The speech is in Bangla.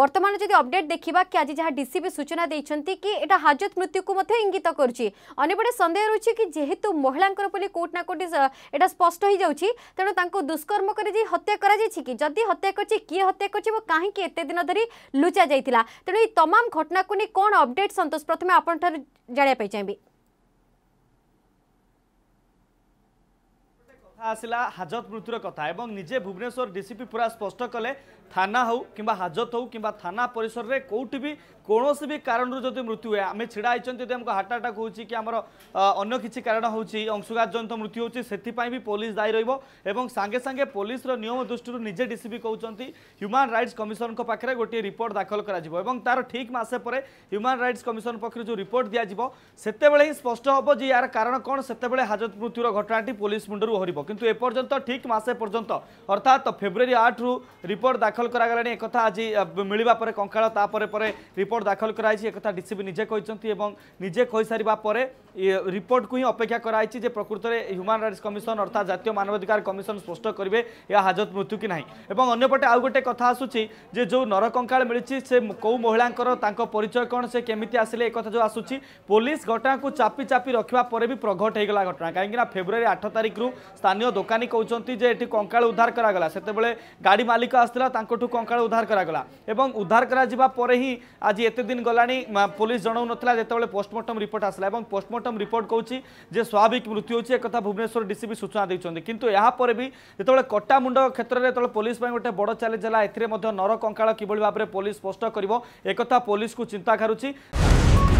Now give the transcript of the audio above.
বর্তমানে যদি অপডেট দেখিবা কি আজি যা ডিসিপি সূচনা দিয়েছেন কি এটা হাজত মৃত্যুকে মধ্যে ইঙ্গিত করছে অন্যপটে সন্দেহ রয়েছে কি যেহেতু মহিলাঙ্কর বলে কোটি না কোটি এটা স্পষ্ট হয়ে যাচ্ছে তেমন তাঁর দুষ্কর্ম করে যে হত্যা করা যাইছে কি যদি হত্যা করছে কি হত্যা করছে এবং কাহিকি এত দিন ধরে লুচা যাই তেমন এই তমাম ঘটনাকে নিয়ে কোণ অপডেট সন্তোষ প্রথমে আপনার জাঁয়া চাইবি କଥା ଆସିଲା ହାଜତ ମୃତ୍ୟୁର କଥା ଏବଂ ନିଜେ ଭୁବନେଶ୍ୱର ଡିସିପି ପୁରା ସ୍ପଷ୍ଟ କଲେ ଥାନା ହଉ କିମ୍ବା ହାଜତ ହଉ କିମ୍ବା ଥାନା ପରିସରରେ କେଉଁଠି ବି କୌଣସି ବି କାରଣରୁ ଯଦି ମୃତ୍ୟୁ ହୁଏ ଆମେ ଛିଡ଼ା ହେଇଛନ୍ତି ଯଦି ଆମକୁ ହାର୍ଟ ଆଟାକ୍ ହେଉଛି କି ଆମର ଅନ୍ୟ କିଛି କାରଣ ହେଉଛି ଅଂଶୁଘାତଜନିତ ମୃତ୍ୟୁ ହେଉଛି ସେଥିପାଇଁ ବି ପୋଲିସ ଦାୟୀ ରହିବ ଏବଂ ସାଙ୍ଗେ ସାଙ୍ଗେ ପୋଲିସର ନିୟମ ଦୃଷ୍ଟିରୁ ନିଜେ ଡିସିପି କହୁଛନ୍ତି ହ୍ୟୁମାନ୍ ରାଇଟ୍ସ କମିଶନଙ୍କ ପାଖରେ ଗୋଟିଏ ରିପୋର୍ଟ ଦାଖଲ କରାଯିବ ଏବଂ ତାର ଠିକ୍ ମାସେ ପରେ ହ୍ୟୁମାନ୍ ରାଇଟ୍ସ କମିଶନ ପକ୍ଷରୁ ଯେଉଁ ରିପୋର୍ଟ ଦିଆଯିବ ସେତେବେଳେ ହିଁ ସ୍ପଷ୍ଟ ହେବ ଯେ ଏହାର କାରଣ କ'ଣ ସେତେବେଳେ ହାଜତ ମୃତ୍ୟୁର ଘଟଣାଟି ପୋଲିସ ମୁଣ୍ଡରୁ ହରିବ କିନ୍ତୁ ଏପର୍ଯ୍ୟନ୍ତ ଠିକ୍ ମାସେ ପର୍ଯ୍ୟନ୍ତ ଅର୍ଥାତ୍ ଫେବୃଆରୀ ଆଠରୁ ରିପୋର୍ଟ ଦାଖଲ କରାଗଲାଣି ଏକଥା ଆଜି ମିଳିବା ପରେ କଙ୍କାଳ ତାପରେ ପରେ ରିପୋର୍ଟ রিপোর্ট দাখল করা হয়েছে একথা ডিসিবি নিজে কিন্তু এবং নিজে কইসারা পরে রিপোর্টকু হি অপেক্ষা করা হয়েছে যে প্রকৃতরে হ্যুমান রাইটস কমিশন অর্থাৎ জাতীয় মানবাধিকার কমিশন স্পষ্ট করবে এ হাজত মৃত্যু কি না এবং অন্যপটে আউ গোটে কথা আসুচি যে যে নরকঙ্কাল মিছে সে কেউ মহিলাঙ্কর তাঁর পরিচয় কোণ সে কেমিতি আসলে একথা যে আসুচি পুলিশ ঘটনাকে চাপি চাপি রাখা পরে বি প্রঘট হয়ে গলা ঘটনা কিনা ফেব্রুয়ারি আঠ তারিখর স্থানীয় দোকানী কৌঁচ যে এটি কঙ্কাল উদ্ধার করা গলা সেতবে গাড়ি মালিক আসলে তাঁঠু কঙ্কাল উদ্ধার করা গলা এবং উদ্ধার করা পরে হি আজ আজি এতে দিন গলানি পুলিশ জনাও নথিলা যেতবে পোস্টমর্টম রিপোর্ট আসলা এবং পোস্টমর্টম রিপোর্ট কৌছি যে স্বাভাবিক মৃত্যু হচ্ছে একথা ভুবনেশ্বর ডিসিপি সূচনা দিয়েছেন কিন্তু এরপরে বি যেতবে কটামুন্ড ক্ষেত্রে যেত পুলিশ গোটে বড় চ্যালেঞ্জ হল এতে নরকঙ্কাল কিভাবে ভাবে পুলিশ স্পষ্ট করব একথা পুলিশকে চিন্তা ঘারুছি